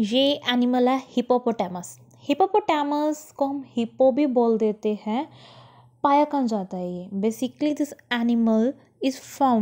ये एनिमल है hippopotamus hippopotamus को हम हिपो भी बोल देते हैं पाया कहाँ जाता है ये basically this animal is found